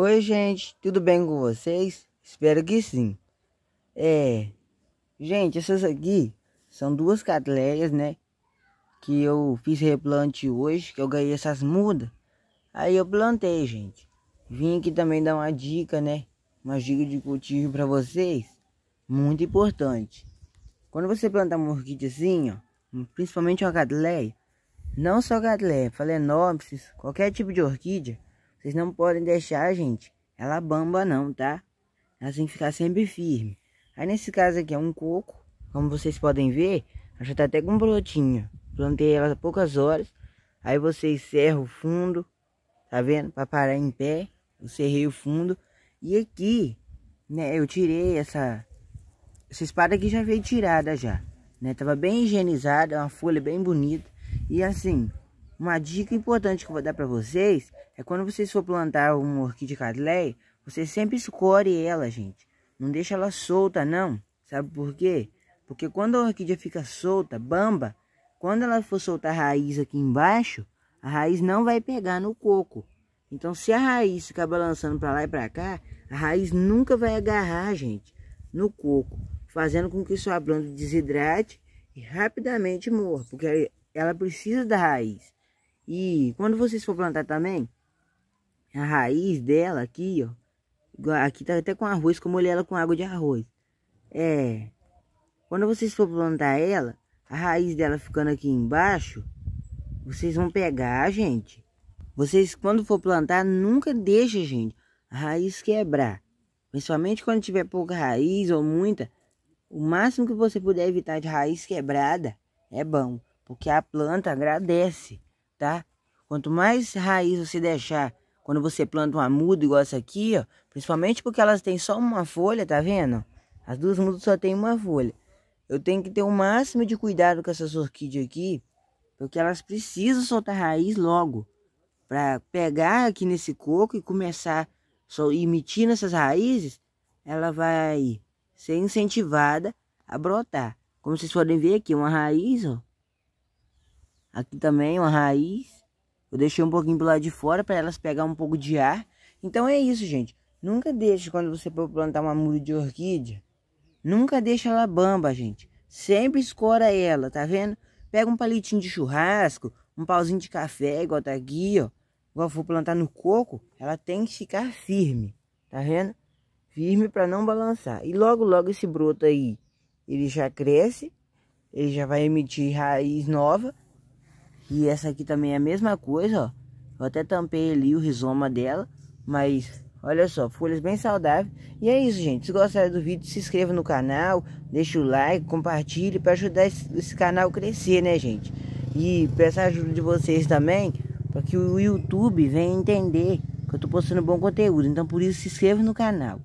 Oi, gente, tudo bem com vocês? Espero que sim. É, gente, essas aqui são duas catleias, né? Que eu fiz replante hoje, que eu ganhei essas mudas. Aí eu plantei, gente. Vim aqui também dar uma dica, né? Uma dica de cultivo para vocês. Muito importante. Quando você plantar uma orquídea assim, ó, principalmente uma catleia, não só catleia, falenopsis, é qualquer tipo de orquídea, vocês não podem deixar, gente, ela bamba não, tá? Ela tem que ficar sempre firme. Aí nesse caso aqui é um coco, como vocês podem ver, ela já tá até com brotinho. Plantei ela há poucas horas. Aí você encerra o fundo, tá vendo? Para parar em pé, eu cerrei o fundo. E aqui, né, eu tirei essa essa espada aqui já veio tirada já, né? Tava bem higienizada, é uma folha bem bonita. E assim, uma dica importante que eu vou dar para vocês é quando vocês for plantar uma orquídea catleia, você sempre escolhe ela, gente. Não deixa ela solta, não. Sabe por quê? Porque quando a orquídea fica solta, bamba, quando ela for soltar a raiz aqui embaixo, a raiz não vai pegar no coco. Então, se a raiz ficar balançando para lá e para cá, a raiz nunca vai agarrar, gente, no coco, fazendo com que sua planta desidrate e rapidamente morra, porque ela precisa da raiz. E quando vocês for plantar também, a raiz dela aqui, ó. Aqui tá até com arroz, como eu molhei ela com água de arroz. É. Quando vocês for plantar ela, a raiz dela ficando aqui embaixo, vocês vão pegar, gente. Vocês, quando for plantar, nunca deixa, gente, a raiz quebrar. Principalmente quando tiver pouca raiz ou muita, o máximo que você puder evitar de raiz quebrada é bom, porque a planta agradece tá? Quanto mais raiz você deixar quando você planta uma muda igual essa aqui, ó, principalmente porque elas têm só uma folha, tá vendo? As duas mudas só têm uma folha. Eu tenho que ter o máximo de cuidado com essas orquídeas aqui, porque elas precisam soltar raiz logo para pegar aqui nesse coco e começar só emitindo essas raízes, ela vai ser incentivada a brotar. Como vocês podem ver aqui, uma raiz, ó, Aqui também uma raiz. Eu deixei um pouquinho pro lado de fora para elas pegar um pouco de ar. Então é isso, gente. Nunca deixe quando você for plantar uma muro de orquídea, nunca deixa ela bamba, gente. Sempre escora ela, tá vendo? Pega um palitinho de churrasco, um pauzinho de café, igual tá aqui, ó. Igual for plantar no coco, ela tem que ficar firme, tá vendo? Firme para não balançar. E logo, logo esse broto aí, ele já cresce, ele já vai emitir raiz nova e essa aqui também é a mesma coisa, ó. Eu até tampei ali o rizoma dela, mas olha só, folhas bem saudáveis. E é isso, gente. Se gostaram do vídeo, se inscreva no canal, deixa o like, compartilhe para ajudar esse, esse canal a crescer, né, gente? E peço a ajuda de vocês também para que o YouTube venha entender que eu tô postando bom conteúdo. Então por isso se inscreva no canal.